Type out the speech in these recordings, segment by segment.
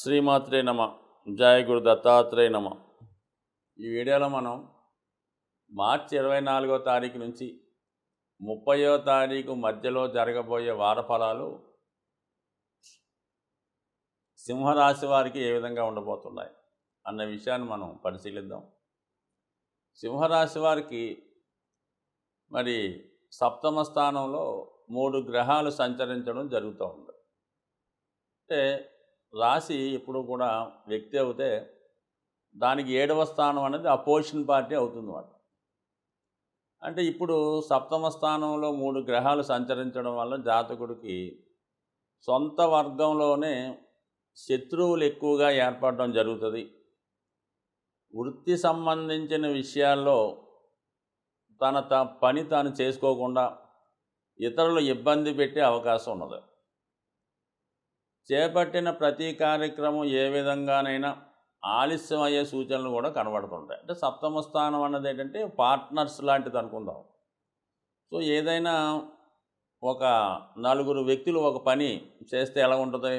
శ్రీమాత్రే నమ జాయ గురు దత్తాత్రేయ నమ ఈ వీడియోలో మనం మార్చి ఇరవై నాలుగో తారీఖు నుంచి ముప్పయో తారీఖు మధ్యలో జరగబోయే వారఫలాలు సింహరాశి వారికి ఏ విధంగా ఉండబోతున్నాయి అన్న విషయాన్ని మనం పరిశీలిద్దాం సింహరాశి వారికి మరి సప్తమ స్థానంలో మూడు గ్రహాలు సంచరించడం జరుగుతూ ఉంది అంటే రాశి ఎప్పుడు కూడా వ్యక్తి అవుతే దానికి ఏడవ స్థానం అనేది అపోజిషన్ పార్టీ అవుతుంది వాడు అంటే ఇప్పుడు సప్తమ స్థానంలో మూడు గ్రహాలు సంచరించడం వల్ల జాతకుడికి సొంత వర్గంలోనే శత్రువులు ఎక్కువగా ఏర్పడడం జరుగుతుంది వృత్తి సంబంధించిన విషయాల్లో తన త పని తాను చేసుకోకుండా ఇతరులు ఇబ్బంది పెట్టే అవకాశం ఉన్నది చేపట్టిన ప్రతి కార్యక్రమం ఏ విధంగానైనా ఆలస్యం అయ్యే సూచనలు కూడా కనబడుతుంటాయి అంటే సప్తమ స్థానం అన్నది ఏంటంటే పార్ట్నర్స్ లాంటిది అనుకుందాం సో ఏదైనా ఒక నలుగురు వ్యక్తులు ఒక పని చేస్తే ఎలా ఉంటుంది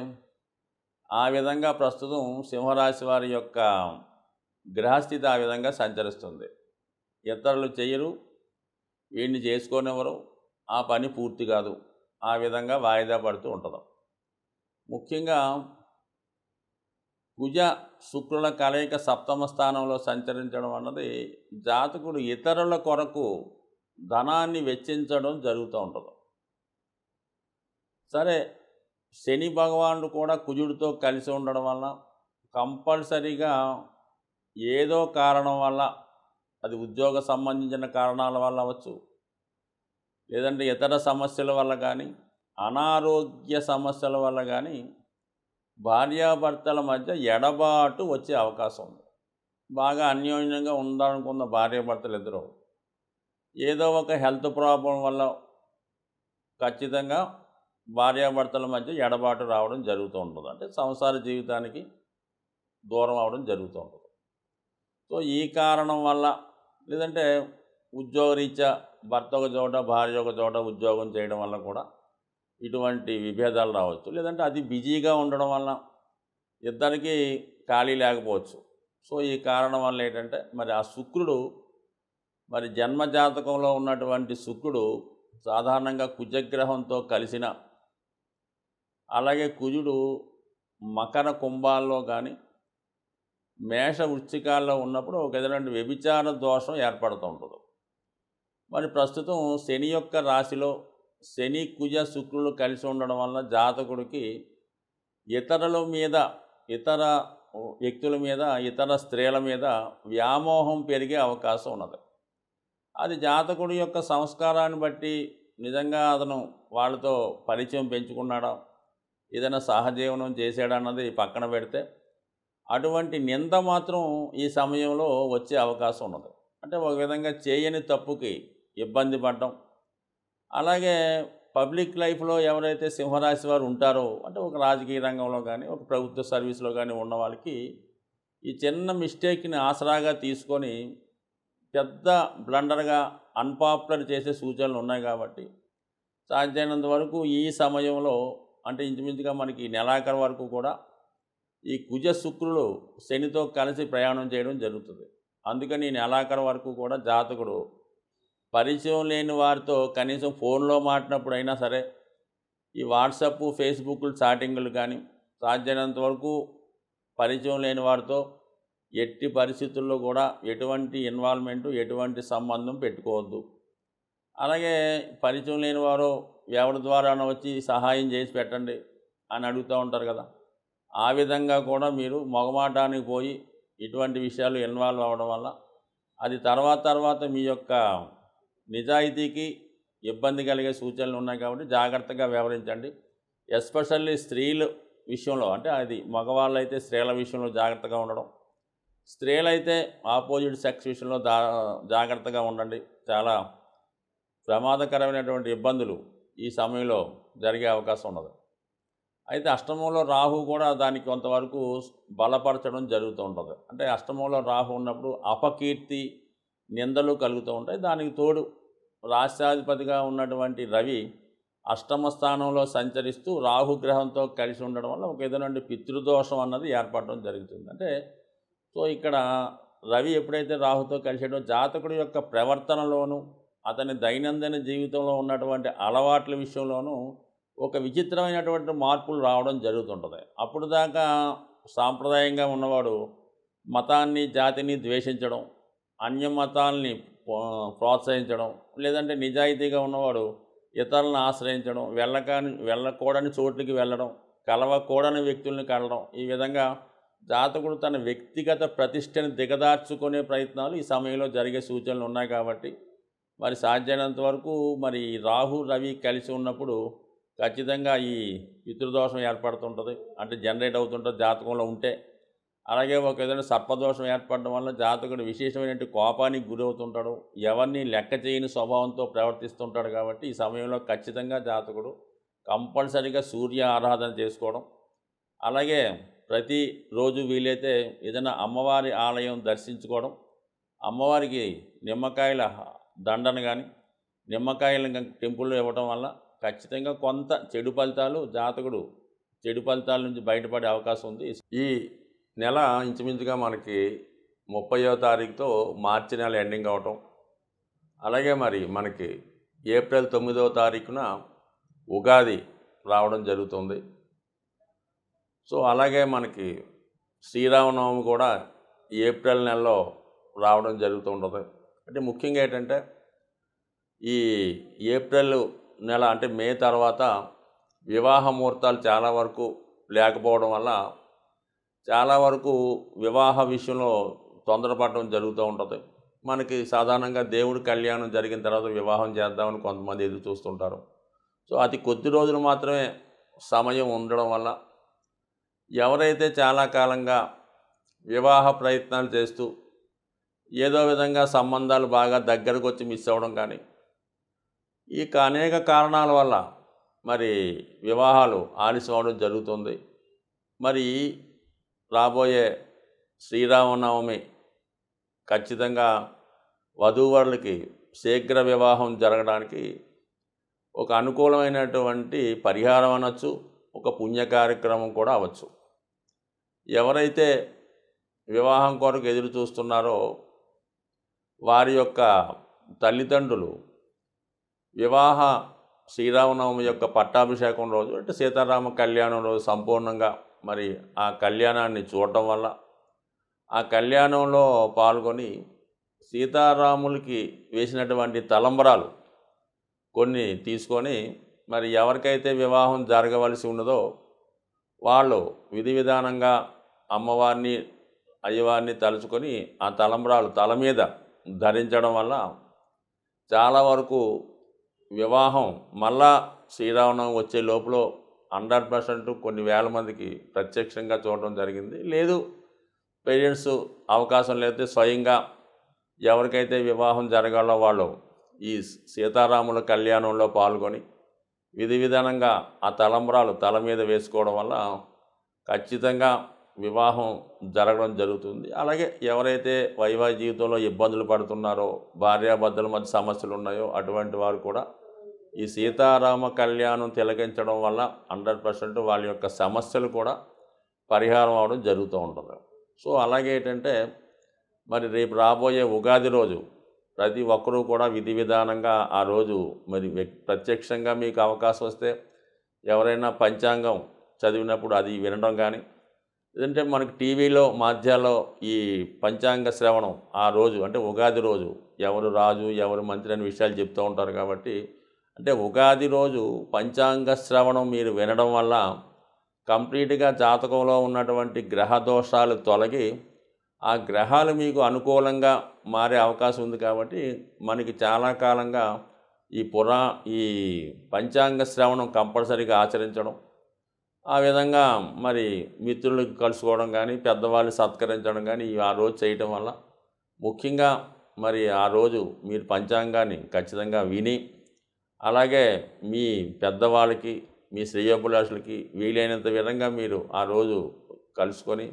ఆ విధంగా ప్రస్తుతం సింహరాశి వారి యొక్క గ్రహస్థితి ఆ విధంగా సంచరిస్తుంది ఇతరులు చేయరు వీడిని చేసుకోనివ్వరు ఆ పని పూర్తి కాదు ఆ విధంగా వాయిదా పడుతూ ఉంటుంది ముఖ్యంగా కుజ శుక్రుల కలయిక సప్తమ స్థానంలో సంచరించడం అన్నది జాతకుడు ఇతరుల కొరకు ధనాన్ని వెచ్చించడం జరుగుతూ ఉంటుంది సరే శని భగవానుడు కూడా కుజుడితో కలిసి ఉండడం వల్ల కంపల్సరీగా ఏదో కారణం వల్ల అది ఉద్యోగ సంబంధించిన కారణాల వల్ల అవ్వచ్చు లేదంటే ఇతర సమస్యల వల్ల కానీ అనారోగ్య సమస్యల వల్ల కానీ భార్యాభర్తల మధ్య ఎడబాటు వచ్చే అవకాశం ఉంది బాగా అన్యోన్యంగా ఉండాలనుకున్న భార్యాభర్తలు ఇద్దరు ఏదో ఒక హెల్త్ ప్రాబ్లం వల్ల ఖచ్చితంగా భార్యాభర్తల మధ్య ఎడబాటు రావడం జరుగుతూ ఉంటుంది అంటే సంసార జీవితానికి దూరం అవడం జరుగుతూ ఉంటుంది సో ఈ కారణం వల్ల లేదంటే ఉద్యోగరీత్యా భర్త ఒక చోట భార్య ఒక చోట ఉద్యోగం చేయడం వల్ల కూడా ఇటువంటి విభేదాలు రావచ్చు లేదంటే అది బిజీగా ఉండడం వలన ఇద్దరికి ఖాళీ లేకపోవచ్చు సో ఈ కారణం వల్ల ఏంటంటే మరి ఆ శుక్రుడు మరి జన్మజాతకంలో ఉన్నటువంటి శుక్రుడు సాధారణంగా కుజగ్రహంతో కలిసిన అలాగే కుజుడు మకర కుంభాల్లో కానీ మేష వృచ్చికాల్లో ఉన్నప్పుడు ఒక ఏదైనా వ్యభిచార దోషం ఏర్పడుతూ ఉంటుంది మరి ప్రస్తుతం శని యొక్క రాశిలో శని కుజ శుక్రులు కలిసి ఉండడం వల్ల జాతకుడికి ఇతరుల మీద ఇతర వ్యక్తుల మీద ఇతర స్త్రీల మీద వ్యామోహం పెరిగే అవకాశం ఉన్నది అది జాతకుడి యొక్క సంస్కారాన్ని బట్టి నిజంగా అతను వాళ్ళతో పరిచయం పెంచుకున్నాడా ఏదైనా సహజీవనం చేశాడన్నది పక్కన పెడితే అటువంటి నింద మాత్రం ఈ సమయంలో వచ్చే అవకాశం ఉన్నది అంటే ఒక విధంగా చేయని తప్పుకి ఇబ్బంది పడ్డం అలాగే పబ్లిక్ లైఫ్లో ఎవరైతే సింహరాశి వారు ఉంటారో అంటే ఒక రాజకీయ రంగంలో కానీ ఒక ప్రభుత్వ సర్వీస్లో కానీ ఉన్న వాళ్ళకి ఈ చిన్న మిస్టేక్ని ఆసరాగా తీసుకొని పెద్ద బ్లండర్గా అన్పాపులర్ చేసే సూచనలు ఉన్నాయి కాబట్టి సాధ్యమైనంత వరకు ఈ సమయంలో అంటే ఇంచుమించుగా మనకి నెలాఖరు వరకు కూడా ఈ కుజ శుక్రులు శనితో కలిసి ప్రయాణం చేయడం జరుగుతుంది అందుకని ఈ నెలాఖరు వరకు కూడా జాతకుడు పరిచయం లేని వారితో కనీసం ఫోన్లో మాట్లాడినప్పుడు అయినా సరే ఈ వాట్సాప్ ఫేస్బుక్లు చాటింగ్లు కానీ సాధ్యమైనంత వరకు పరిచయం లేని వారితో ఎట్టి పరిస్థితుల్లో కూడా ఎటువంటి ఇన్వాల్వ్మెంట్ ఎటువంటి సంబంధం పెట్టుకోవద్దు అలాగే పరిచయం లేని వారు ఎవరి ద్వారా వచ్చి సహాయం చేసి పెట్టండి అని అడుగుతూ ఉంటారు కదా ఆ విధంగా కూడా మీరు మొగమాటానికి పోయి ఇటువంటి విషయాలు ఇన్వాల్వ్ అవ్వడం వల్ల అది తర్వాత తర్వాత మీ యొక్క నిజాయితీకి ఇబ్బంది కలిగే సూచనలు ఉన్నాయి కాబట్టి జాగ్రత్తగా వ్యవహరించండి ఎస్పెషల్లీ స్త్రీలు విషయంలో అంటే అది మగవాళ్ళు అయితే స్త్రీల విషయంలో జాగ్రత్తగా ఉండడం స్త్రీలైతే ఆపోజిట్ సెక్స్ విషయంలో జాగ్రత్తగా ఉండండి చాలా ప్రమాదకరమైనటువంటి ఇబ్బందులు ఈ సమయంలో జరిగే అవకాశం ఉన్నది అయితే అష్టమంలో రాహు కూడా దానికి కొంతవరకు బలపరచడం జరుగుతూ ఉంటుంది అంటే అష్టమంలో రాహు ఉన్నప్పుడు అపకీర్తి నిందలు కలుగుతూ ఉంటాయి దానికి తోడు రాష్ట్రాధిపతిగా ఉన్నటువంటి రవి అష్టమ స్థానంలో సంచరిస్తూ రాహుగ్రహంతో కలిసి ఉండడం వల్ల ఒక ఏదైనా పితృదోషం అన్నది ఏర్పడడం జరుగుతుంది అంటే సో ఇక్కడ రవి ఎప్పుడైతే రాహుతో కలిసేటో జాతకుడి యొక్క ప్రవర్తనలోను అతని దైనందిన జీవితంలో ఉన్నటువంటి అలవాట్ల విషయంలోనూ ఒక విచిత్రమైనటువంటి మార్పులు రావడం జరుగుతుంటుంది అప్పుడు దాకా సాంప్రదాయంగా ఉన్నవాడు మతాన్ని జాతిని ద్వేషించడం అన్య మతాల్ని ప్రోత్సహించడం లేదంటే నిజాయితీగా ఉన్నవాడు ఇతరులను ఆశ్రయించడం వెళ్ళకాని వెళ్ళకూడని చోట్లకి వెళ్ళడం కలవకూడని వ్యక్తుల్ని కలడం ఈ విధంగా జాతకుడు తన వ్యక్తిగత ప్రతిష్టని దిగదార్చుకునే ప్రయత్నాలు ఈ సమయంలో జరిగే సూచనలు ఉన్నాయి కాబట్టి మరి సాధ్యమైనంత వరకు మరి రాహు రవి కలిసి ఉన్నప్పుడు ఖచ్చితంగా ఈ పితృదోషం ఏర్పడుతుంటుంది అంటే జనరేట్ అవుతుంటుంది జాతకంలో ఉంటే అలాగే ఒక ఏదైనా సర్పదోషం ఏర్పడడం వల్ల జాతకుడు విశేషమైనటువంటి కోపానికి గురవుతుంటాడు ఎవరిని లెక్క చేయని స్వభావంతో ప్రవర్తిస్తుంటాడు కాబట్టి ఈ సమయంలో ఖచ్చితంగా జాతకుడు కంపల్సరీగా సూర్య ఆరాధన చేసుకోవడం అలాగే ప్రతిరోజు వీలైతే ఏదైనా అమ్మవారి ఆలయం దర్శించుకోవడం అమ్మవారికి నిమ్మకాయల దండను కానీ నిమ్మకాయలను టెంపుల్లో ఇవ్వడం వల్ల ఖచ్చితంగా కొంత చెడు ఫలితాలు జాతకుడు చెడు ఫలితాల నుంచి బయటపడే అవకాశం ఉంది ఈ నెల ఇంచుమించుగా మనకి ముప్పయో తారీఖుతో మార్చి నెల ఎండింగ్ అవటం అలాగే మరి మనకి ఏప్రిల్ తొమ్మిదవ తారీఖున ఉగాది రావడం జరుగుతుంది సో అలాగే మనకి శ్రీరామనవమి కూడా ఏప్రిల్ నెలలో రావడం జరుగుతుంటుంది అంటే ముఖ్యంగా ఏంటంటే ఈ ఏప్రిల్ నెల అంటే మే తర్వాత వివాహ ముహూర్తాలు చాలా వరకు లేకపోవడం వల్ల చాలా వరకు వివాహ విషయంలో తొందరపడడం జరుగుతూ ఉంటుంది మనకి సాధారణంగా దేవుడి కళ్యాణం జరిగిన తర్వాత వివాహం చేద్దామని కొంతమంది ఎదురు చూస్తుంటారు సో అతి కొద్ది రోజులు మాత్రమే సమయం ఉండడం వల్ల ఎవరైతే చాలా కాలంగా వివాహ ప్రయత్నాలు చేస్తూ ఏదో విధంగా సంబంధాలు బాగా దగ్గరకు వచ్చి మిస్ అవ్వడం కానీ ఈ అనేక కారణాల వల్ల మరి వివాహాలు ఆలస్యం అవడం జరుగుతుంది మరి రాబోయే శ్రీరామనవమి ఖచ్చితంగా వధూవరులకి శీఘ్ర వివాహం జరగడానికి ఒక అనుకూలమైనటువంటి పరిహారం అనొచ్చు ఒక పుణ్య కార్యక్రమం కూడా అవ్వచ్చు ఎవరైతే వివాహం కొరకు ఎదురు చూస్తున్నారో వారి యొక్క తల్లిదండ్రులు వివాహ శ్రీరామనవమి యొక్క పట్టాభిషేకం రోజు అంటే సీతారామ కళ్యాణం రోజు సంపూర్ణంగా మరి ఆ కళ్యాణాన్ని చూడటం వల్ల ఆ కళ్యాణంలో పాల్గొని సీతారాములకి వేసినటువంటి తలంబరాలు కొన్ని తీసుకొని మరి ఎవరికైతే వివాహం జరగవలసి ఉన్నదో వాళ్ళు విధి విధానంగా అమ్మవారిని అయ్యవారిని తలుచుకొని ఆ తలంబరాలు తల మీద ధరించడం వల్ల చాలా వరకు వివాహం మళ్ళా శ్రీరామనవమి వచ్చే లోపల హండ్రెడ్ పర్సెంట్ కొన్ని వేల మందికి ప్రత్యక్షంగా చూడడం జరిగింది లేదు పేరెంట్స్ అవకాశం లేకపోతే స్వయంగా ఎవరికైతే వివాహం జరగాలో వాళ్ళు ఈ సీతారాముల కళ్యాణంలో పాల్గొని విధి విధానంగా ఆ తలంబరాలు తల మీద వేసుకోవడం వల్ల ఖచ్చితంగా వివాహం జరగడం జరుగుతుంది అలాగే ఎవరైతే వైవాహిక జీవితంలో ఇబ్బందులు పడుతున్నారో భార్యాభర్తల మధ్య సమస్యలు ఉన్నాయో అటువంటి వారు కూడా ఈ సీతారామ కళ్యాణం తిలకించడం వల్ల హండ్రెడ్ పర్సెంట్ వాళ్ళ యొక్క సమస్యలు కూడా పరిహారం అవడం జరుగుతూ ఉంటుంది సో అలాగే ఏంటంటే మరి రేపు రాబోయే ఉగాది రోజు ప్రతి ఒక్కరూ కూడా విధి విధానంగా ఆ రోజు మరి ప్రత్యక్షంగా మీకు అవకాశం వస్తే ఎవరైనా పంచాంగం చదివినప్పుడు అది వినడం కానీ ఏంటంటే మనకి టీవీలో మాధ్యాల్లో ఈ పంచాంగ శ్రవణం ఆ రోజు అంటే ఉగాది రోజు ఎవరు రాజు ఎవరు మంత్రి అనే విషయాలు చెప్తూ ఉంటారు కాబట్టి అంటే ఉగాది రోజు పంచాంగ శ్రవణం మీరు వినడం వల్ల కంప్లీట్గా జాతకంలో ఉన్నటువంటి గ్రహ దోషాలు తొలగి ఆ గ్రహాలు మీకు అనుకూలంగా మారే అవకాశం ఉంది కాబట్టి మనకి చాలా కాలంగా ఈ పురా ఈ పంచాంగ శ్రవణం కంపల్సరీగా ఆచరించడం ఆ విధంగా మరి మిత్రులు కలుసుకోవడం కానీ పెద్దవాళ్ళు సత్కరించడం కానీ ఆ రోజు చేయటం వల్ల ముఖ్యంగా మరి ఆ రోజు మీరు పంచాంగాన్ని ఖచ్చితంగా విని అలాగే మీ పెద్దవాళ్ళకి మీ శ్రేయోభిలాషులకి వీలైనంత విధంగా మీరు ఆ రోజు కలుసుకొని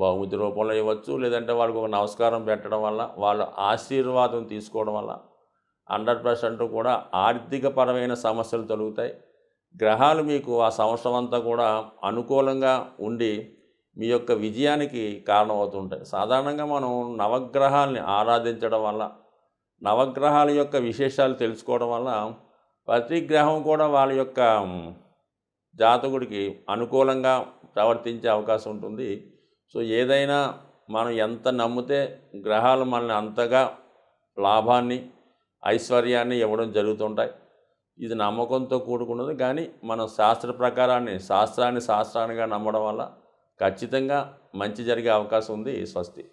బహుమతి రూపంలో ఇవ్వచ్చు లేదంటే వాళ్ళకి ఒక నమస్కారం పెట్టడం వల్ల వాళ్ళ ఆశీర్వాదం తీసుకోవడం వల్ల హండ్రెడ్ పర్సెంట్ కూడా ఆర్థికపరమైన సమస్యలు తొలుగుతాయి గ్రహాలు మీకు ఆ సంవత్సరం అంతా కూడా అనుకూలంగా ఉండి మీ యొక్క విజయానికి కారణమవుతుంటాయి సాధారణంగా మనం నవగ్రహాల్ని ఆరాధించడం వల్ల నవగ్రహాల యొక్క విశేషాలు తెలుసుకోవడం వల్ల ప్రతి గ్రహం కూడా వాళ్ళ యొక్క జాతకుడికి అనుకూలంగా ప్రవర్తించే అవకాశం ఉంటుంది సో ఏదైనా మనం ఎంత నమ్మితే గ్రహాలు మనల్ని అంతగా లాభాన్ని ఐశ్వర్యాన్ని ఇవ్వడం జరుగుతుంటాయి ఇది నమ్మకంతో కూడుకున్నది కానీ మన శాస్త్ర ప్రకారాన్ని శాస్త్రాన్ని శాస్త్రానిగా నమ్మడం వల్ల ఖచ్చితంగా మంచి జరిగే అవకాశం ఉంది స్వస్తి